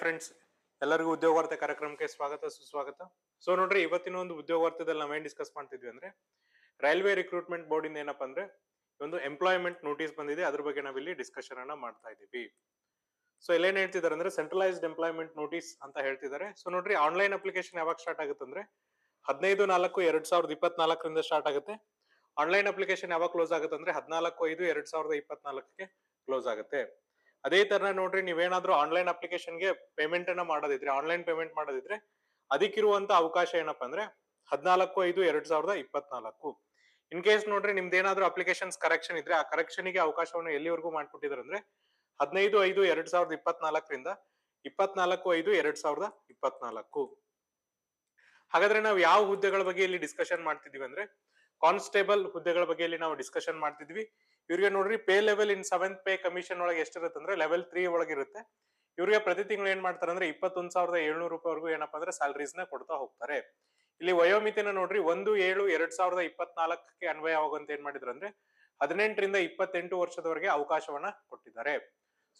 Friends ಎಲ್ಲರಿಗೂ ಉದ್ಯೋಗ ಕಾರ್ಯಕ್ರಮಕ್ಕೆ ಸ್ವಾಗತ ಸುಸ್ವಾಗತ ಸೊ ನೋಡ್ರಿ ಇವತ್ತಿನ ಒಂದು ಉದ್ಯೋಗ ವಾರ್ತೆದಲ್ಲಿ ನಾವೇನ್ ಡಿಸ್ಕಸ್ ಮಾಡ್ತಿದ್ವಿ ಅಂದ್ರೆ ರೈಲ್ವೆ ರಿಕ್ರೂಟ್ಮೆಂಟ್ ಬೋರ್ಡ್ ಇಂದ ಏನಪ್ಪಾ ಅಂದ್ರೆ ಒಂದು ಎಂಪ್ಲಾಯ್ಮೆಂಟ್ ನೋಟಿಸ್ ಬಂದಿದೆ ಅದ್ರ ಬಗ್ಗೆ ನಾವಿಲ್ಲಿ ಡಿಸ್ಕಷನ್ ಅನ್ನ ಮಾಡ್ತಾ ಇದೀವಿ ಸೊ ಇಲ್ಲೇನು ಹೇಳ್ತಿದ್ದಾರೆ ಅಂದ್ರೆ ಸೆಂಟ್ರಲೈಸ್ಡ್ ಎಂಪ್ಲಾಯ್ಮೆಂಟ್ ನೋಟಿಸ್ ಅಂತ ಹೇಳ್ತಿದ್ದಾರೆ ಸೊ ನೋಡ್ರಿ ಆನ್ಲೈನ್ ಅಪ್ಲಿಕೇಶನ್ ಯಾವಾಗ ಸ್ಟಾರ್ಟ್ ಆಗುತ್ತೆ ಅಂದ್ರೆ ಹದಿನೈದು ನಾಲ್ಕು ಎರಡ್ ಸಾವಿರದ ಇಪ್ಪತ್ನಾಲ್ಕರಿಂದ ಸ್ಟಾರ್ಟ್ ಆಗುತ್ತೆ ಆನ್ಲೈನ್ ಅಪ್ಲಿಕೇಶನ್ ಯಾವಾಗ ಕ್ಲೋಸ್ ಆಗುತ್ತೆ ಅಂದ್ರೆ ಹದಿನಾಲ್ಕು ಐದು ಎರಡ್ ಸಾವಿರದ ಇಪ್ಪತ್ನಾಲ್ಕಕ್ಕೆ ಕ್ಲೋಸ್ ಆಗುತ್ತೆ ಅದೇ ತರ ನೋಡ್ರಿ ನೀವೇನಾದ್ರು ಆನ್ಲೈನ್ ಅಪ್ಲಿಕೇಶನ್ಗೆ ಪೇಮೆಂಟ್ ಅನ್ನ ಮಾಡೋದಿದ್ರೆ ಆನ್ಲೈನ್ ಪೇಮೆಂಟ್ ಮಾಡೋದಿದ್ರೆ ಅದಕ್ಕಿರುವಂತ ಅವಕಾಶ ಏನಪ್ಪಾ ಅಂದ್ರೆ ಹದಿನಾಲ್ಕು ಐದು ಎರಡ್ ಸಾವಿರದ ಇಪ್ಪತ್ನಾಲ್ಕು ಇನ್ ಕೇಸ್ ನೋಡ್ರಿ ನಿಮ್ದೇನಾದ್ರೂ ಅಪ್ಲಿಕೇಶನ್ಸ್ ಕರೆಕ್ಷನ್ ಇದ್ರೆ ಆ ಕರೆಕ್ಷನ್ಗೆ ಅವಕಾಶವನ್ನು ಎಲ್ಲಿವರೆಗೂ ಮಾಡ್ಬಿಟ್ಟಿದ್ದಾರೆ ಅಂದ್ರೆ ಹದಿನೈದು ಐದು ಎರಡ್ ಸಾವಿರದ ಇಪ್ಪತ್ನಾಲ್ಕರಿಂದ ಇಪ್ಪತ್ನಾಲ್ಕು ಐದು ಎರಡ್ ಸಾವಿರದ ಇಪ್ಪತ್ನಾಲ್ಕು ಹಾಗಾದ್ರೆ ನಾವು ಯಾವ ಹುದ್ದೆಗಳ ಬಗ್ಗೆ ಇಲ್ಲಿ ಡಿಸ್ಕಷನ್ ಮಾಡ್ತಿದೀವಿ ಅಂದ್ರೆ ಕಾನ್ಸ್ಟೇಬಲ್ ಹುದ್ದೆಗಳ ಬಗ್ಗೆ ಇಲ್ಲಿ ನಾವು ಡಿಸ್ಕಷನ್ ಮಾಡ್ತಿದ್ವಿ ಇವರಿಗೆ ನೋಡ್ರಿ pay level in seventh pay commission ಒಳಗೆ ಎಷ್ಟಿರುತ್ತೆ ಅಂದ್ರೆ ಲೆವೆಲ್ ತ್ರೀ ಒಳಗಿರುತ್ತೆ ಇವರಿಗೆ ಪ್ರತಿ ತಿಂಗಳು ಏನ್ ಮಾಡ್ತಾರೆ ಅಂದ್ರೆ ಇಪ್ಪತ್ತೊಂದ್ ಸಾವಿರದ ಏಳ್ನೂರು ರೂಪಾಯಿವರೆಗೂ ಏನಪ್ಪಾ ಅಂದ್ರೆ ಸ್ಯಾಲರೀಸ್ ನ ಕೊಡ್ತಾ ಹೋಗ್ತಾರೆ ಇಲ್ಲಿ ವಯೋಮಿತಿನ ನೋಡ್ರಿ ಒಂದು ಏಳು ಎರಡ್ ಸಾವಿರದ ಇಪ್ಪತ್ನಾಲ್ಕಕ್ಕೆ ಅನ್ವಯ ಆಗುವಂತ ಏನ್ ಮಾಡಿದ್ರು ಅಂದ್ರೆ ಹದಿನೆಂಟರಿಂದ ಇಪ್ಪತ್ತೆಂಟು ವರ್ಷದವರೆಗೆ ಅವಕಾಶವನ್ನ ಕೊಟ್ಟಿದ್ದಾರೆ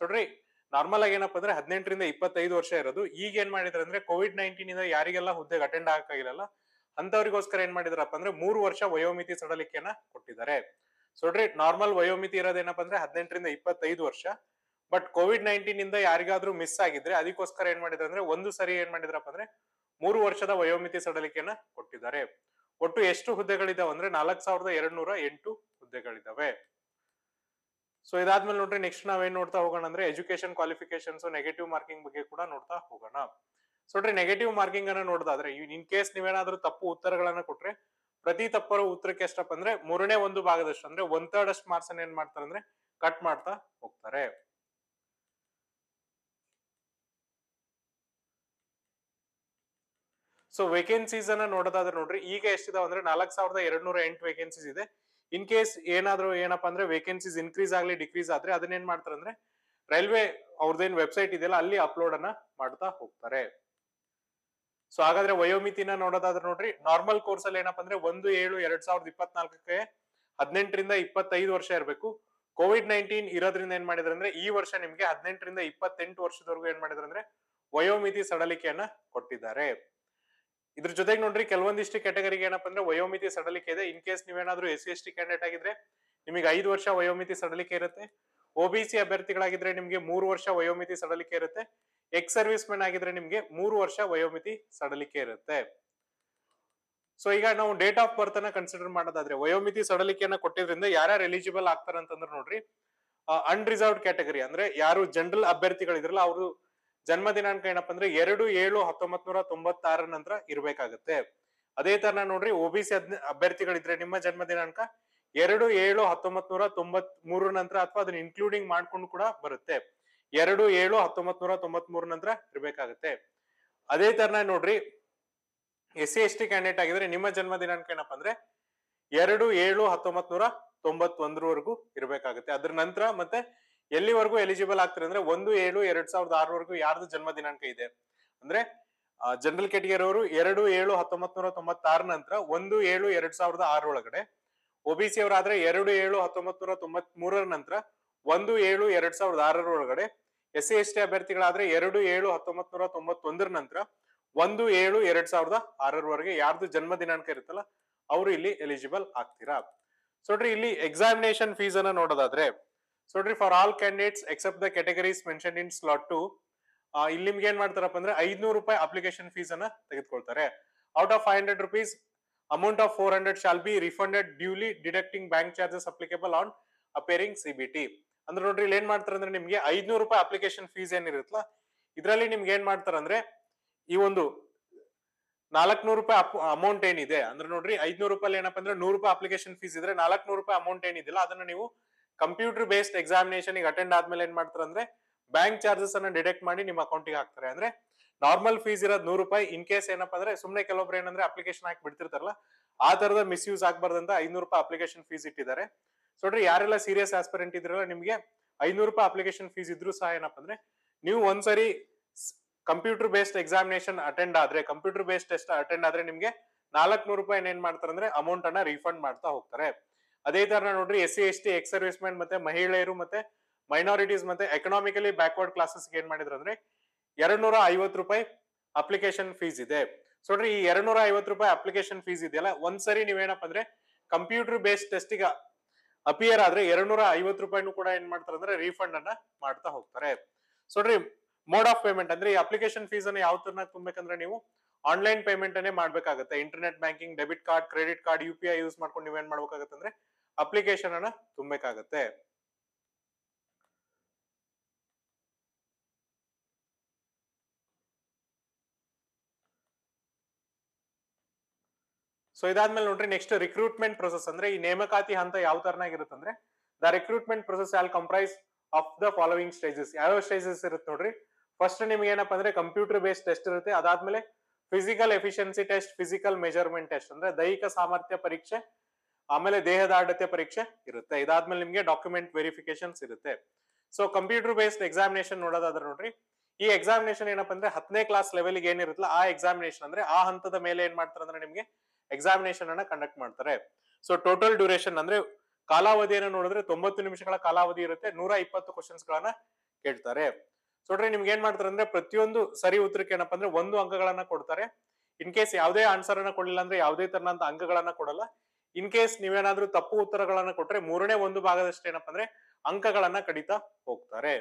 ನೋಡ್ರಿ ನಾರ್ಮಲ್ ಆಗಿ ಏನಪ್ಪಾ ಅಂದ್ರೆ ಹದಿನೆಂಟರಿಂದ ಇಪ್ಪತ್ತೈದು ವರ್ಷ ಇರೋದು ಈಗ ಏನ್ ಮಾಡಿದ್ರೆ ಅಂದ್ರೆ ಕೋವಿಡ್ ನೈನ್ಟೀನ್ ಇಂದ ಯಾರಿಗೆಲ್ಲ ಹುದ್ದೆಗೆ ಅಟೆಂಡ್ ಆಗಕ್ಕಾಗಿರಲ್ಲ ಅಂತವರಿಗೋಸ್ಕರ ಏನ್ ಮಾಡಿದ್ರಪ್ಪ ಅಂದ್ರೆ ಮೂರು ವರ್ಷ ವಯೋಮಿತಿ ಸಡಲಿಕೆಯನ್ನ ಕೊಟ್ಟಿದ್ದಾರೆ ನೋಡ್ರಿ ನಾರ್ಮಲ್ ವಯೋಮಿತಿ ಇರೋದೇನಪ್ಪ ಅಂದ್ರೆ ಹದಿನೆಂಟರಿಂದ ಇಪ್ಪತ್ತೈದು ವರ್ಷ ಬಟ್ ಕೋವಿಡ್ ನೈನ್ಟೀನ್ ಇಂದ ಯಾರಿಗಾದ್ರೂ ಮಿಸ್ ಆಗಿದ್ರೆ ಅದಕ್ಕೋಸ್ಕರ ಏನ್ ಮಾಡಿದ್ರೆ ಅಂದ್ರೆ ಒಂದು ಸರಿ ಏನ್ ಮಾಡಿದ್ರಪ್ಪ ಅಂದ್ರೆ ಮೂರು ವರ್ಷದ ವಯೋಮಿತಿ ಸಡಲಿಕೆಯನ್ನ ಕೊಟ್ಟಿದ್ದಾರೆ ಒಟ್ಟು ಎಷ್ಟು ಹುದ್ದೆಗಳಿದಾವೆ ಅಂದ್ರೆ ನಾಲ್ಕ್ ಸಾವಿರದ ಎರಡ್ ನೂರ ಎಂಟು ಹುದ್ದೆಗಳಿದಾವೆ ಸೊ ಇದಾದ್ಮೇಲೆ ನೋಡ್ರಿ ನೆಕ್ಸ್ಟ್ ನಾವೇನ್ ನೋಡ್ತಾ ಹೋಗೋಣ ಅಂದ್ರೆ ಎಜುಕೇಶನ್ ಕ್ವಾಲಿಫಿಕೇಶನ್ಸ್ ನೆಗೆಟಿವ್ ಮಾರ್ಕಿಂಗ್ ಬಗ್ಗೆ ಕೂಡ ನೋಡ್ತಾ ಹೋಗೋಣ ಸೊಟ್ರೆ ನೆಗೆಟಿವ್ ಮಾರ್ಕಿಂಗ್ ಅನ್ನ ನೋಡೋದಾದ್ರೆ ಇನ್ ಕೇಸ್ ನೀವೇನಾದ್ರೂ ತಪ್ಪು ಉತ್ತರಗಳನ್ನ ಕೊಟ್ರೆ ಪ್ರತಿ ತಪ್ಪರ ಉತ್ತರಕ್ಕೆ ಎಷ್ಟಪ್ಪ ಅಂದ್ರೆ ಮೂರನೇ ಒಂದು ಭಾಗದಷ್ಟು ಅಂದ್ರೆ ಒನ್ ತರ್ಡ್ ಅಷ್ಟು ಮಾರ್ಕ್ಸ್ ಅನ್ನ ಏನ್ ಮಾಡ್ತಾರೆ ಅಂದ್ರೆ ಕಟ್ ಮಾಡ್ತಾ ಹೋಗ್ತಾರೆ ಸೊ ವೇಕೆನ್ಸೀಸ್ ಅನ್ನ ನೋಡೋದಾದ್ರೆ ನೋಡ್ರಿ ಈಗ ಎಷ್ಟಿದಾವ ಅಂದ್ರೆ ನಾಲ್ಕ್ ಸಾವಿರದ ಎರಡ್ ನೂರ ಎಂಟು ವೇಕೆನ್ಸೀಸ್ ಇದೆ ಇನ್ ಕೇಸ್ ಏನಾದ್ರೂ ಏನಪ್ಪಾ ಅಂದ್ರೆ ವೇಕೆನ್ಸೀಸ್ ಇನ್ಕ್ರೀಸ್ ಆಗ್ಲಿ ಡಿಕ್ರೀಸ್ ಆದ್ರೆ ಅದನ್ನ ಏನ್ ಮಾಡ್ತಾರೆ ಅಂದ್ರೆ ರೈಲ್ವೆ ಅವ್ರದ್ದೇನ್ ವೆಬ್ಸೈಟ್ ಇದೆಯಲ್ಲ ಅಲ್ಲಿ ಅಪ್ಲೋಡ್ ಅನ್ನ ಮಾಡ್ತಾ ಹೋಗ್ತಾರೆ ಸೊ ಹಾಗಾದ್ರೆ ವಯೋಮಿತಿನ ನೋಡೋದಾದ್ರೆ ನೋಡ್ರಿ ನಾರ್ಮಲ್ ಕೋರ್ಸ್ ಅಲ್ಲಿ ಏನಪ್ಪಾ ಅಂದ್ರೆ ಒಂದು ಏಳು ಎರಡ್ ಸಾವಿರದ ಇಪ್ಪತ್ನಾಲ್ಕಕ್ಕೆ ಹದಿನೆಂಟರಿಂದ ಇಪ್ಪತ್ತೈದು ವರ್ಷ ಇರಬೇಕು ಕೋವಿಡ್ ನೈನ್ಟೀನ್ ಇರೋದ್ರಿಂದ ಏನ್ ಮಾಡಿದ್ರೆ ಅಂದ್ರೆ ಈ ವರ್ಷ ನಿಮ್ಗೆ ಹದಿನೆಂಟರಿಂದ ಇಪ್ಪತ್ತೆಂಟು ವರ್ಷದವರೆಗೂ ಏನ್ ಮಾಡಿದ್ರೆ ಅಂದ್ರೆ ವಯೋಮಿತಿ ಸಡಲಿಕೆಯನ್ನ ಕೊಟ್ಟಿದ್ದಾರೆ ಇದ್ರ ಜೊತೆಗೆ ನೋಡ್ರಿ ಕೆಲವೊಂದಿಷ್ಟು ಕ್ಯಾಟಗರಿಗೆ ಏನಪ್ಪಾ ಅಂದ್ರೆ ವಯೋಮಿತಿ ಸಡಲಿಕೆ ಇದೆ ಇನ್ ಕೇಸ್ ನೀವೇನಾದ್ರೂ S C S T candidate ಆಗಿದ್ರೆ ನಿಮಗೆ ಐದು ವರ್ಷ ವಯೋಮಿತಿ ಸಡಲಿಕೆ ಇರುತ್ತೆ ಒಬಿಸಿ ಅಭ್ಯರ್ಥಿಗಳಾಗಿದ್ರೆ ನಿಮ್ಗೆ ಮೂರು ವರ್ಷ ವಯೋಮಿತಿ ಸಡಲಿಕೆ ಇರುತ್ತೆ ಎಕ್ಸ್ ಸರ್ವಿಸ್ ಮೆನ್ ಆಗಿದ್ರೆ ನಿಮ್ಗೆ ಮೂರು ವರ್ಷ ವಯೋಮಿತಿ ಸಡಲಿಕೆ ಇರುತ್ತೆ ಸೊ ಈಗ ನಾವು ಡೇಟ್ ಆಫ್ ಬರ್ತ್ ಅನ್ನ ಕನ್ಸಿಡರ್ ಮಾಡೋದಾದ್ರೆ ವಯೋಮಿತಿ ಸಡಲಿಕೆಯನ್ನ ಕೊಟ್ಟಿದ್ರಿಂದ ಯಾರ್ಯಾರು ಎಲಿಜಿಬಲ್ ಆಗ್ತಾರೆ ಅಂತಂದ್ರೆ ನೋಡ್ರಿ ಅನ್ರಿಸರ್ವ್ಡ್ ಕ್ಯಾಟಗರಿ ಅಂದ್ರೆ ಯಾರು ಜನರಲ್ ಅಭ್ಯರ್ಥಿಗಳಿದ್ರಲ್ಲ ಅವರು ಜನ್ಮ ದಿನಾಂಕ ಏನಪ್ಪ ಅಂದ್ರೆ ಎರಡು ಏಳು ಹತ್ತೊಂಬತ್ ನೂರ ತೊಂಬತ್ತಾರ ನಂತರ ಇರ್ಬೇಕಾಗುತ್ತೆ ಅದೇ ತರ ನೋಡ್ರಿ ಒಬಿಸಿ ಅಭ್ಯರ್ಥಿಗಳಿದ್ರೆ ನಿಮ್ಮ ಜನ್ಮ ದಿನಾಂಕ ಎರಡು ಏಳು ಹತ್ತೊಂಬತ್ ನೂರ ತೊಂಬತ್ ಮೂರ ನಂತರ ಅಥವಾ ಅದನ್ನ ಇನ್ಕ್ಲೂಡಿಂಗ್ ಮಾಡ್ಕೊಂಡು ಕೂಡ ಬರುತ್ತೆ ಎರಡು ಏಳು ಹತ್ತೊಂಬತ್ ನೂರ ತೊಂಬತ್ ಮೂರ ನಂತರ ಇರ್ಬೇಕಾಗತ್ತೆ ಅದೇ ತರನ ನೋಡ್ರಿ S C S T candidate ಆಗಿದ್ರೆ ನಿಮ್ಮ ಜನ್ಮ ದಿನಾಂಕ ಏನಪ್ಪಾ ಅಂದ್ರೆ ಎರಡು ಏಳು ಹತ್ತೊಂಬತ್ ನೂರ ತೊಂಬತ್ ತೊಂಬತ್ತೊಂದರವರೆಗೂ ಇರಬೇಕಾಗುತ್ತೆ ಅದ್ರ ನಂತರ ಮತ್ತೆ ಎಲ್ಲಿವರೆಗೂ ಎಲಿಜಿಬಲ್ ಆಗ್ತಾರೆ ಅಂದ್ರೆ ಒಂದು ಏಳು ಎರಡ್ ಸಾವಿರದ ಆರವರೆಗೂ ಯಾರ್ದು ಜನ್ಮ ದಿನಾಂಕ ಇದೆ ಅಂದ್ರೆ ಜನರಲ್ ಕ್ಯಾಟಗರಿ ಅವರು ಎರಡು ಏಳು ಹತ್ತೊಂಬತ್ ನೂರ ತೊಂಬತ್ತಾರ ನಂತರ ಒಂದು ಏಳು ಎರಡ್ ಸಾವಿರದ ಆರೊಳಗಡೆ ಒಬಿಸಿ ಅವರಾದ್ರೆ ಎರಡು ಏಳು ಹತ್ತೊಂಬತ್ ನೂರ ತೊಂಬತ್ ಮೂರರ ನಂತರ ಒಂದು ಏಳು ಎರಡ್ ಸಾವಿರದ ಆರರ ಒಳಗಡೆ ಎಸ್ ಸಿ ಎಸ್ ಟಿ ಅಭ್ಯರ್ಥಿಗಳಾದ್ರೆ ಎರಡು ಏಳು ಹತ್ತೊಂಬತ್ ನೂರ ತೊಂಬತ್ತೊಂದರ ನಂತರ ಒಂದು ಏಳು ಎರಡ್ ಸಾವಿರದ ಆರರವರೆಗೆ ಯಾರ್ದು ಜನ್ಮ ದಿನಾಂಕ ಇರುತ್ತಲ್ಲ ಅವರು ಇಲ್ಲಿ ಎಲಿಜಿಬಲ್ ಆಗ್ತೀರಾ ಸೊಡ್ರಿ ಇಲ್ಲಿ ಎಕ್ಸಾಮಿನೇಷನ್ ಫೀಸ್ ಅನ್ನ ನೋಡೋದಾದ್ರೆ ಸೊಡ್ರಿ for all candidates except the categories mention in slot two ಇಲ್ಲಿ ನಿಮ್ಗೆ ಏನ್ ಮಾಡ್ತಾರಪ್ಪ ಅಂದ್ರೆ ಐದ್ನೂರು ರೂಪಾಯಿ ಅಪ್ಲಿಕೇಶನ್ ಫೀಸ್ ಅನ್ನ ತೆಗೆದುಕೊಳ್ತಾರೆ out of five hundred rupees amount of 400 shall be refunded duly deducting bank charges applicable on appearing CBT. ಅಂದ್ರೆ ನೋಡ್ರಿ ಇಲ್ಲಿ ಏನ್ ಮಾಡ್ತಾರೆ ಅಂದ್ರೆ ನಿಮ್ಗೆ ಐದ್ನೂರು ರೂಪಾಯಿ ಅಪ್ಲಿಕೇಶನ್ ಫೀಸ್ ಏನಿರುತ್ತಲ್ಲ ಇದರಲ್ಲಿ ನಿಮ್ಗೆ ಏನ್ ಮಾಡ್ತಾರೆ ಅಂದ್ರೆ ಈ ಒಂದು ನಾಲ್ಕನೂರು ರೂಪಾಯಿ ಅಮೌಂಟ್ ಏನಿದೆ ಅಂದ್ರೆ ನೋಡ್ರಿ ಐದ್ನೂರು ರೂಪಾಯಿ ಏನಪ್ಪ ಅಂದ್ರೆ ನೂರು ರೂಪಾಯಿ ಅಪ್ಲಿಕೇಶನ್ ಫೀಸ್ ಇದ್ರೆ ನಾಲ್ಕನೂರು ರೂಪಾಯಿ ಅಮೌಂಟ್ ಏನಿದೆಯಲ್ಲ ಅದನ್ನ ನೀವು ಕಂಪ್ಯೂಟರ್ ಬೇಸ್ಡ್ ಎಕ್ಸಾಮಿನೇಷನ್ ಅಟೆಂಡ್ ಆದ್ಮೇಲೆ ಏನ್ ಮಾಡ್ತಾರೆ ಅಂದ್ರೆ ಬ್ಯಾಂಕ್ ಚಾರ್ಜಸ್ ಅನ್ನ ಡಿಡೆಕ್ಟ್ ಮಾಡಿ ನಿಮ್ಮ ಅಕೌಂಟಿಗೆ ಹಾಕ್ತಾರೆ ಅಂದ್ರೆ ನಾರ್ಮಲ್ ಫೀಸ್ ಇರೋದು ನೂರು ರೂಪಾಯಿ ಇನ್ ಕೇಸ್ ಏನಪ್ಪ ಅಂದ್ರೆ ಸುಮ್ಮನೆ ಕೆಲವೊಬ್ರು ಏನಂದ್ರೆ ಅಪ್ಲಿಕೇಶನ್ ಹಾಕಿ ಬಿಡ್ತಿರ್ತಾರಲ್ಲ ಆ ತರದ ಮಿಸ್ಯೂಸ್ ಆಗ್ಬಾರ್ದಂತ ಐನೂರು ರೂಪಾಯಿ ಅಪ್ಲಿಕೇಶನ್ ಫೀಸ್ ಇಟ್ಟಿದ್ದಾರೆ ಸೊ ನೋಡ್ರಿ ಯಾರೆಲ್ಲ ಸೀರಿಯಸ್ ಆಸ್ಪೆರೆಂಟ್ ಇದ್ರಲ್ಲ ನಿಮಗೆ ಐನೂರು ರೂಪಾಯಿ ಅಪ್ಲಿಕೇಶನ್ ಫೀಸ್ ಇದ್ರು ಸಹ ಏನಪ್ಪ ಅಂದ್ರೆ ನೀವು ಒಂದ್ಸರಿ ಕಂಪ್ಯೂಟರ್ ಬೇಸ್ಡ್ ಎಕ್ಸಾಮಿನೇಷನ್ ಅಟೆಂಡ್ ಆದ್ರೆ ಕಂಪ್ಯೂಟರ್ ಬೇಸ್ಡ್ ಟೆಸ್ಟ್ ಅಟೆಂಡ್ ಆದ್ರೆ ನಿಮಗೆ ನೂರು ರೂಪಾಯಿ ಏನ್ ಮಾಡ್ತಾರೆ ಅಂದ್ರೆ ಅಮೌಂಟ್ ಅನ್ನ ರೀಫಂಡ್ ಮಾಡ್ತಾ ಹೋಗ್ತಾರೆ ಅದೇ ತರ ನೋಡ್ರಿ S C S T ex service ಮತ್ತೆ ಮಹಿಳೆಯರು ಮತ್ತೆ ಮೈನಾರಿಟೀಸ್ ಮತ್ತೆ ಎಕನಾಮಿಕಲಿ ಬ್ಯಾಕ್ವರ್ಡ್ ಕ್ಲಾಸಸ್ ಏನ್ ಮಾಡಿದ್ರು ಅಂದ್ರೆ ಎರಡ್ನೂರ ನೂರ ಐವತ್ತು ರೂಪಾಯಿ ಅಪ್ಲಿಕೇಶನ್ ಫೀಸ್ ಇದೆ ಸೊ ಈ ಎರಡ್ ನೂರ ಐವತ್ತು ರೂಪಾಯಿ ಅಪ್ಲಿಕೇಶನ್ ಫೀಸ್ ಇದೆಯಲ್ಲ ಒಂದ್ಸರಿ ನೀವೇನಪ್ಪ ಅಂದ್ರೆ ಕಂಪ್ಯೂಟರ್ ಬೇಸ್ಡ್ ಟೆಸ್ಟಿಗೆ ಅಪಿಯರ್ ಆದ್ರೆ ಎರಡ್ನೂರ ಐವತ್ತು ರೂಪಾಯಿನೂ ಕೂಡ ಏನ್ ಮಾಡ್ತಾರೆ ಅಂದ್ರೆ ರೀಫಂಡ್ ಅನ್ನ ಮಾಡ್ತಾ ಹೋಗ್ತಾರೆ ಸೊ ಮೋಡ್ ಆಫ್ ಪೇಮೆಂಟ್ ಅಂದ್ರೆ ಈ ಅಪ್ಲಿಕೇಶನ್ ಫೀಸ್ ಅನ್ನ ಯಾವ ತರನ ತುಂಬಬೇಕಂದ್ರೆ ನೀವು ಆನ್ಲೈನ್ ಪೇಮೆಂಟ್ ಅನ್ನೇ ಮಾಡ್ಬೇಕಾಗುತ್ತೆ internet banking debit card credit card U P I use ಮಾಡ್ಕೊಂಡು ನೀವೇನ್ ಮಾಡ್ಬೇಕಾಗತ್ತೆ ಅಂದ್ರೆ ಅಪ್ಲಿಕೇಶನ್ ಅನ್ನ ತುಂಬಬೇಕಾಗತ್ತೆ ಸೊ ಇದಾದ್ಮೇಲೆ ನೋಡ್ರಿ ನೆಕ್ಸ್ಟ್ ರಿಕ್ರೂಟ್ಮೆಂಟ್ ಪ್ರೊಸೆಸ್ ಅಂದ್ರೆ ಈ ನೇಮಕಾತಿ ಹಂತ ಯಾವ ತರನಾಗಿ ಅಂದ್ರೆ the recruitment process all comprise of the following stages ಯಾವ ಸ್ಟೇಜಸ್ ಇರುತ್ತೆ ನೋಡ್ರಿ ಫಸ್ಟ್ ನಿಮ್ಗೆ ಏನಪ್ಪಾ ಅಂದ್ರೆ ಕಂಪ್ಯೂಟರ್ ಬೇಸ್ಡ್ ಟೆಸ್ಟ್ ಇರುತ್ತೆ ಅದಾದ್ಮೇಲೆ physical efficiency test physical measurement test ಅಂದ್ರೆ ದೈಹಿಕ ಸಾಮರ್ಥ್ಯ ಪರೀಕ್ಷೆ ಆಮೇಲೆ ದೇಹದ ಪರೀಕ್ಷೆ ಇರುತ್ತೆ ಇದಾದ್ಮೇಲೆ ನಿಮ್ಗೆ ಡಾಕ್ಯುಮೆಂಟ್ ವೆರಿಫಿಕೇಶನ್ಸ್ ಇರುತ್ತೆ ಸೊ ಕಂಪ್ಯೂಟರ್ ಬೇಸ್ಡ್ ಎಕ್ಸಾಮಿನೇಷನ್ ನೋಡೋದಾದ್ರೆ ನೋಡ್ರಿ ಈ ಎಕ್ಸಾಮಿನೇಷನ್ ಏನಪ್ಪಾ ಅಂದ್ರೆ ಹತ್ತನೇ ಕ್ಲಾಸ್ ಲೆವೆಲ್ಗೆ ಏನಿರುತ್ತಲ್ಲ ಆ ಎಕ್ಸಾಮಿನೇಷನ್ ಅಂದ್ರೆ ಆ ಹಂತದ ಮೇಲೆ ಏನ್ ಮಾಡ್ತಾರೆ ಅಂದ್ರೆ ನಿಮ್ಗೆ ಎಕ್ಸಾಮಿನೇಷನ್ ಅನ್ನ ಕಂಡಕ್ಟ್ ಮಾಡ್ತಾರೆ ಸೊ ಟೋಟಲ್ ಡ್ಯೂರೇಷನ್ ಅಂದ್ರೆ ಕಾಲಾವಧಿಯನ್ನು ನೋಡಿದ್ರೆ ತೊಂಬತ್ತು ನಿಮಿಷಗಳ ಕಾಲಾವಧಿ ಇರುತ್ತೆ ನೂರ ಇಪ್ಪತ್ತು ಕ್ವಶನ್ಸ್ ಗಳನ್ನ ಕೇಳ್ತಾರೆ ಸೊ ನಿಮ್ಗೆ ಏನ್ ಮಾಡ್ತಾರೆ ಅಂದ್ರೆ ಪ್ರತಿಯೊಂದು ಸರಿ ಉತ್ತರಕ್ಕೆ ಏನಪ್ಪಾ ಅಂದ್ರೆ ಒಂದು ಅಂಕಗಳನ್ನ ಕೊಡ್ತಾರೆ ಇನ್ ಕೇಸ್ ಯಾವುದೇ ಆನ್ಸರ್ ಅನ್ನ ಕೊಡಲಿಲ್ಲ ಅಂದ್ರೆ ಯಾವುದೇ ತರನಂತ ಅಂಕಗಳನ್ನ ಕೊಡಲ್ಲ ಇನ್ ಕೇಸ್ ನೀವೇನಾದ್ರೂ ತಪ್ಪು ಉತ್ತರಗಳನ್ನ ಕೊಟ್ರೆ ಮೂರನೇ ಒಂದು ಭಾಗದಷ್ಟು ಏನಪ್ಪಾ ಅಂದ್ರೆ ಅಂಕಗಳನ್ನ ಕಡಿತಾ ಹೋಗ್ತಾರೆ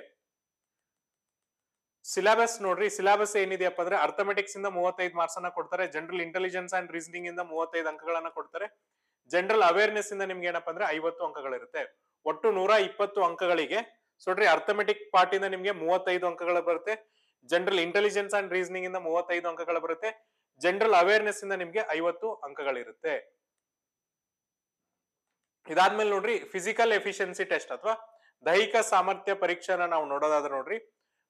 ಸಿಲೆಬಸ್ ನೋಡ್ರಿ ಸಿಲೆಬಸ್ ಏನಿದೆಯಪ್ಪ ಅಂದ್ರೆ ಅರ್ಥಮೆಟಿಕ್ಸ್ ಇಂದ ಮೂವತ್ತೈದು ಮಾರ್ಕ್ಸ್ ಅನ್ನ ಕೊಡ್ತಾರೆ ಜನರಲ್ ಇಂಟೆಲಿಜೆನ್ಸ್ ಅಂಡ್ ರೀಸನಿಂಗ್ ಇಂದ ಮೂವತ್ತೈದು ಅಂಕಗಳನ್ನ ಕೊಡ್ತಾರೆ ಜನರಲ್ ಅವೇರ್ನೆಸ್ ಇಂದ ನಿಮ್ಗೆ ಏನಪ್ಪ ಅಂದ್ರೆ ಐವತ್ತು ಅಂಕಗಳಿರುತ್ತೆ ಒಟ್ಟು ನೂರ ಇಪ್ಪತ್ತು ಅಂಕಗಳಿಗೆ ಸೊಡ್ರಿ ಅರ್ಥಮೆಟಿಕ್ ಪಾರ್ಟ್ ಇಂದ ನಿಮ್ಗೆ ಮೂವತ್ತೈದು ಅಂಕಗಳು ಬರುತ್ತೆ ಜನರಲ್ ಇಂಟೆಲಿಜೆನ್ಸ್ ಅಂಡ್ ರೀಸನಿಂಗ್ ಇಂದ ಮೂವತ್ತೈದು ಅಂಕಗಳು ಬರುತ್ತೆ ಜನರಲ್ ಅವೇರ್ನೆಸ್ ಇಂದ ನಿಮ್ಗೆ ಐವತ್ತು ಅಂಕಗಳಿರುತ್ತೆ ಇದಾದ್ಮೇಲೆ ನೋಡ್ರಿ ಫಿಸಿಕಲ್ ಎಫಿಷಿಯನ್ಸಿ ಟೆಸ್ಟ್ ಅಥವಾ ದೈಹಿಕ ಸಾಮರ್ಥ್ಯ ಪರೀಕ್ಷೆನ ನಾವು ನೋಡೋದಾದ್ರೆ ನೋಡ್ರಿ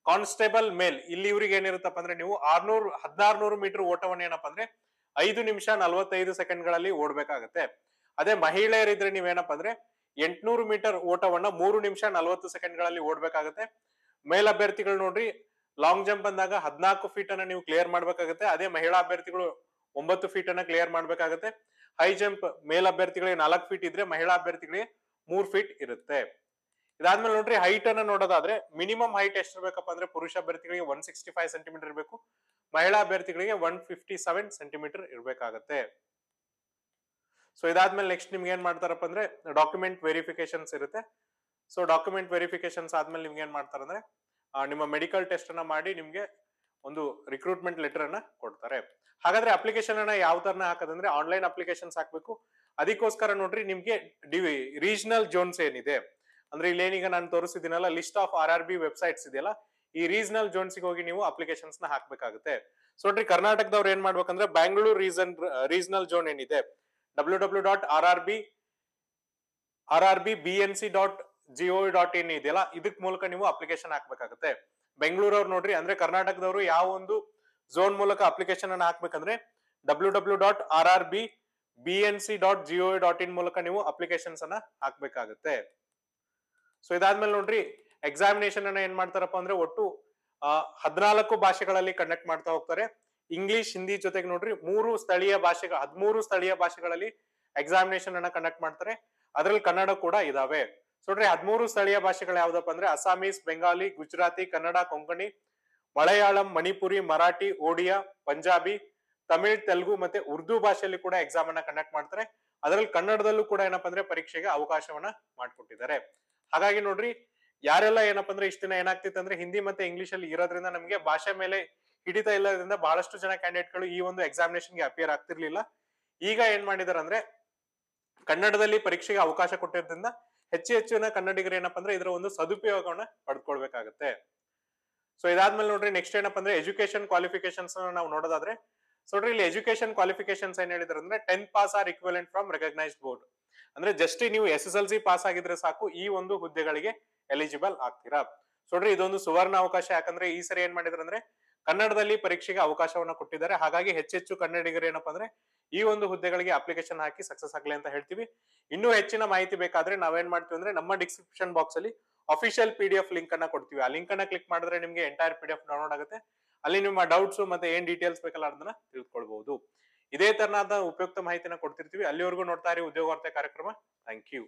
ಕಾನ್ಸ್ಟೇಬಲ್ ಮೇಲ್ ಇಲ್ಲಿ ಇವರಿಗೆ ಏನಿರುತ್ತಪ್ಪ ಅಂದ್ರೆ ನೀವು ಆರ್ನೂರು ಹದಿನಾರ್ನೂರು ಮೀಟರ್ ಓಟವನ್ನು ಏನಪ್ಪಾ ಅಂದ್ರೆ ಐದು ನಿಮಿಷ ನಲ್ವತ್ತೈದು ಸೆಕೆಂಡ್ ಗಳಲ್ಲಿ ಓಡ್ಬೇಕಾಗತ್ತೆ ಅದೇ ಮಹಿಳೆಯರಿದ್ರೆ ನೀವೇನಪ್ಪ ಅಂದ್ರೆ ಎಂಟ್ನೂರು ಮೀಟರ್ ಓಟವನ್ನ ಮೂರು ನಿಮಿಷ ನಲ್ವತ್ತು ಸೆಕೆಂಡ್ಗಳಲ್ಲಿ ಗಳಲ್ಲಿ ಮೇಲ್ ಅಭ್ಯರ್ಥಿಗಳು ನೋಡ್ರಿ ಲಾಂಗ್ ಜಂಪ್ ಬಂದಾಗ ಹದಿನಾಲ್ಕು ಫೀಟ್ ಅನ್ನ ನೀವು ಕ್ಲಿಯರ್ ಮಾಡ್ಬೇಕಾಗತ್ತೆ ಅದೇ ಮಹಿಳಾ ಅಭ್ಯರ್ಥಿಗಳು ಒಂಬತ್ತು ಫೀಟ್ ಅನ್ನ ಕ್ಲಿಯರ್ ಮಾಡ್ಬೇಕಾಗತ್ತೆ ಹೈ ಜಂಪ್ ಮೇಲ್ ಅಭ್ಯರ್ಥಿಗಳಿಗೆ ನಾಲ್ಕು ಫೀಟ್ ಇದ್ರೆ ಮಹಿಳಾ ಅಭ್ಯರ್ಥಿಗಳಿಗೆ ಮೂರ್ ಫೀಟ್ ಇರುತ್ತೆ ಇದಾದ್ಮೇಲೆ ನೋಡ್ರಿ ಹೈಟ್ ಅನ್ನ ನೋಡೋದಾದ್ರೆ ಮಿನಿಮಮ್ ಹೈಟ್ ಎಷ್ಟಿರ್ಬೇಕಪ್ಪ ಅಂದ್ರೆ ಪುರುಷ ಅಭ್ಯರ್ಥಿಗಳಿಗೆ ಒನ್ ಸಿಕ್ಸ್ಟಿ ಫೈವ್ ಸೆಂಟಿಮೀಟರ್ ಇರಬೇಕು ಮಹಿಳಾ ಅಭ್ಯರ್ಥಿಗಳಿಗೆ ಒನ್ ಫಿಫ್ಟಿ ಸೆವೆನ್ ಸೆಂಟಿಮೀಟರ್ ಇರಬೇಕಾಗತ್ತೆ ಸೊ ಇದಾದ್ಮೇಲೆ ನೆಕ್ಸ್ಟ್ ನಿಮ್ಗೆ ಏನ್ ಮಾಡ್ತಾರಪ್ಪ ಅಂದ್ರೆ ಡಾಕ್ಯುಮೆಂಟ್ ವೆರಿಫಿಕೇಶನ್ಸ್ ಇರುತ್ತೆ ಸೊ ಡಾಕ್ಯುಮೆಂಟ್ ವೆರಿಫಿಕೇಶನ್ಸ್ ಆದ್ಮೇಲೆ ನಿಮ್ಗೆ ಏನ್ ಅಂದ್ರೆ ನಿಮ್ಮ ಮೆಡಿಕಲ್ ಟೆಸ್ಟ್ ಅನ್ನ ಮಾಡಿ ನಿಮ್ಗೆ ಒಂದು ರಿಕ್ರೂಟ್ಮೆಂಟ್ ಲೆಟರ್ ಅನ್ನ ಕೊಡ್ತಾರೆ ಹಾಗಾದ್ರೆ ಅಪ್ಲಿಕೇಶನ್ ಅನ್ನ ಯಾವ ತರನ ಹಾಕೋದಂದ್ರೆ ಆನ್ಲೈನ್ ಅಪ್ಲಿಕೇಶನ್ಸ್ ಹಾಕ್ಬೇಕು ಅದಕ್ಕೋಸ್ಕರ ನೋಡ್ರಿ ನಿಮ್ಗೆ ಡಿ ರೀಜನಲ್ ಜೋನ್ಸ್ ಏನಿದೆ ಅಂದ್ರೆ ಇಲ್ಲೇನೀಗ ನಾನು ತೋರಿಸಿದಿನಲ್ಲ list of R R B websites ಇದೆಯಲ್ಲ ಈ ರೀಜನಲ್ ಜೋನ್ಸ್ ಹೋಗಿ ನೀವು ಅಪ್ಲಿಕೇಶನ್ಸ್ ನ ಹಾಕ್ಬೇಕಾಗುತ್ತೆ ಸೊ ನೋಡ್ರಿ ಕರ್ನಾಟಕದವ್ರು ಏನ್ ಮಾಡ್ಬೇಕಂದ್ರೆ ಬ್ಯಾಂಗ್ಳೂರ್ ರೀಸನ್ ರೀಜನಲ್ ಜೋನ್ ಏನಿದೆ W W dot R R B R R B B N C dot G O dot in ಇದೆಯಲ್ಲ ಇದಕ್ ಮೂಲಕ ನೀವು ಅಪ್ಲಿಕೇಶನ್ ಹಾಕ್ಬೇಕಾಗುತ್ತೆ ಬೆಂಗಳೂರವ್ರು ನೋಡ್ರಿ ಅಂದ್ರೆ ಕರ್ನಾಟಕದವರು ಯಾವ ಒಂದು ಝೋನ್ ಮೂಲಕ ಅಪ್ಲಿಕೇಶನ್ ಅನ್ನು ಹಾಕ್ಬೇಕಂದ್ರೆ W W dot R R B B N C dot G O dot in ಮೂಲಕ ನೀವು ಅಪ್ಲಿಕೇಶನ್ಸ್ ಅನ್ನ ಹಾಕ್ಬೇಕಾಗುತ್ತೆ ಸೊ ಇದಾದ್ಮೇಲೆ ನೋಡ್ರಿ ಎಕ್ಸಾಮಿನೇಷನ್ ಅನ್ನ ಏನ್ ಮಾಡ್ತಾರಪ್ಪ ಅಂದ್ರೆ ಒಟ್ಟು ಹದಿನಾಲ್ಕು ಭಾಷೆಗಳಲ್ಲಿ ಕಂಡಕ್ಟ್ ಮಾಡ್ತಾ ಹೋಗ್ತಾರೆ ಇಂಗ್ಲಿಷ್ ಹಿಂದಿ ಜೊತೆಗೆ ನೋಡ್ರಿ ಮೂರು ಸ್ಥಳೀಯ ಭಾಷೆಗಳ ಹದಿಮೂರು ಸ್ಥಳೀಯ ಭಾಷೆಗಳಲ್ಲಿ ಎಕ್ಸಾಮಿನೇಷನ್ ಅನ್ನ ಕಂಡಕ್ಟ್ ಮಾಡ್ತಾರೆ ಅದರಲ್ಲಿ ಕನ್ನಡ ಕೂಡ ಇದಾವೆ ಸೊ ನೋಡ್ರಿ ಹದಿಮೂರು ಸ್ಥಳೀಯ ಭಾಷೆಗಳು ಯಾವ್ದಪ್ಪ ಅಂದ್ರೆ ಅಸಾಮೀಸ್ ಬೆಂಗಾಲಿ ಗುಜರಾತಿ ಕನ್ನಡ ಕೊಂಕಣಿ ಮಲಯಾಳಂ ಮಣಿಪುರಿ ಮರಾಠಿ ಒಡಿಯಾ ಪಂಜಾಬಿ ತಮಿಳ್ ತೆಲುಗು ಮತ್ತೆ ಉರ್ದು ಭಾಷೆಯಲ್ಲಿ ಕೂಡ ಎಕ್ಸಾಮ್ ಅನ್ನ ಕಂಡಕ್ಟ್ ಮಾಡ್ತಾರೆ ಅದರಲ್ಲಿ ಕನ್ನಡದಲ್ಲೂ ಕೂಡ ಏನಪ್ಪಾ ಅಂದ್ರೆ ಪರೀಕ್ಷೆಗೆ ಅವಕಾಶವನ್ನ ಮಾಡಿಕೊಟ್ಟಿದ್ದಾರೆ ಹಾಗಾಗಿ ನೋಡ್ರಿ ಯಾರೆಲ್ಲ ಏನಪ್ಪ ಅಂದ್ರೆ ಇಷ್ಟ ದಿನ ಏನಾಗ್ತಿತ್ತು ಅಂದ್ರೆ ಹಿಂದಿ ಮತ್ತೆ ಇಂಗ್ಲಿಷ್ ಅಲ್ಲಿ ಇರೋದ್ರಿಂದ ನಮಗೆ ಭಾಷೆ ಮೇಲೆ ಹಿಡಿತ ಇಲ್ಲದ್ರಿಂದ ಬಹಳಷ್ಟು ಜನ ಕ್ಯಾಂಡಿಡೇಟ್ಗಳು ಈ ಒಂದು ಎಕ್ಸಾಮಿನೇಷನ್ ಗೆ ಅಪಿಯರ್ ಆಗ್ತಿರ್ಲಿಲ್ಲ ಈಗ ಏನ್ ಮಾಡಿದಾರೆ ಅಂದ್ರೆ ಕನ್ನಡದಲ್ಲಿ ಪರೀಕ್ಷೆಗೆ ಅವಕಾಶ ಕೊಟ್ಟಿರೋದ್ರಿಂದ ಹೆಚ್ಚು ಹೆಚ್ಚಿನ ಕನ್ನಡಿಗರು ಏನಪ್ಪ ಅಂದ್ರೆ ಇದರ ಒಂದು ಸದುಪಯೋಗವನ್ನ ಪಡ್ಕೊಳ್ಬೇಕಾಗತ್ತೆ ಸೊ ಇದಾದ್ಮೇಲೆ ನೋಡ್ರಿ ನೆಕ್ಸ್ಟ್ ಏನಪ್ಪಾ ಅಂದ್ರೆ ಎಜುಕೇಶನ್ ಕ್ವಾಲಿಫಿಕೇಶನ್ಸ್ ನಾವು ನೋಡೋದಾದ್ರೆ ಸೊ ನೋಡ್ರಿ ಇಲ್ಲಿ ಎಜುಕೇಶನ್ ಕ್ವಾಲಿಫಿಕೇಶನ್ಸ್ ಏನ್ ಹೇಳಿದ್ರೆ ಅಂದ್ರೆ tenth pass or equivalent from recognised board ಅಂದ್ರೆ ಜಸ್ಟ್ ನೀವು S S L C pass ಆಗಿದ್ರೆ ಸಾಕು ಈ ಒಂದು ಹುದ್ದೆಗಳಿಗೆ ಎಲಿಜಿಬಲ್ ಆಗ್ತೀರಾ ನೋಡ್ರಿ ಇದೊಂದು ಸುವರ್ಣ ಅವಕಾಶ ಯಾಕಂದ್ರೆ ಈ ಸರಿ ಏನ್ ಅಂದ್ರೆ ಕನ್ನಡದಲ್ಲಿ ಪರೀಕ್ಷೆಗೆ ಅವಕಾಶವನ್ನ ಕೊಟ್ಟಿದ್ದಾರೆ ಹಾಗಾಗಿ ಹೆಚ್ಚೆಚ್ಚು ಕನ್ನಡಿಗರು ಏನಪ್ಪಾ ಅಂದ್ರೆ ಈ ಒಂದು ಹುದ್ದೆಗಳಿಗೆ ಅಪ್ಲಿಕೇಶನ್ ಹಾಕಿ ಸಕ್ಸಸ್ ಆಗ್ಲಿ ಅಂತ ಹೇಳ್ತೀವಿ ಇನ್ನೂ ಹೆಚ್ಚಿನ ಮಾಹಿತಿ ಬೇಕಾದ್ರೆ ನಾವೇನ್ ಮಾಡ್ತೀವಿ ಅಂದ್ರೆ ನಮ್ಮ ಡಿಸ್ಕ್ರಿಪ್ಷನ್ ಬಾಕ್ಸ್ ಅಲ್ಲಿ official P D F link ಅನ್ನ ಕೊಡ್ತೀವಿ ಆ ಲಿಂಕ್ ಅನ್ನ ಕ್ಲಿಕ್ ಮಾಡಿದ್ರೆ ನಿಮಗೆ entire P D F download ಆಗುತ್ತೆ ಅಲ್ಲಿ ನಿಮ್ಮ ಡೌಟ್ಸ್ ಮತ್ತೆ ಏನ್ ಡೀಟೇಲ್ಸ್ ಬೇಕಲ್ಲ ಅದನ್ನ ತಿಳ್ಕೊಳ್ಬಹುದು ಇದೇ ತರನಾದ ಉಪಯುಕ್ತ ಮಾಹಿತಿನ ಕೊಡ್ತಿರ್ತೀವಿ ಅಲ್ಲಿವರೆಗೂ ನೋಡ್ತಾ ಇರಿ ವಾರ್ತೆ ಕಾರ್ಯಕ್ರಮ ಥ್ಯಾಂಕ್ ಯು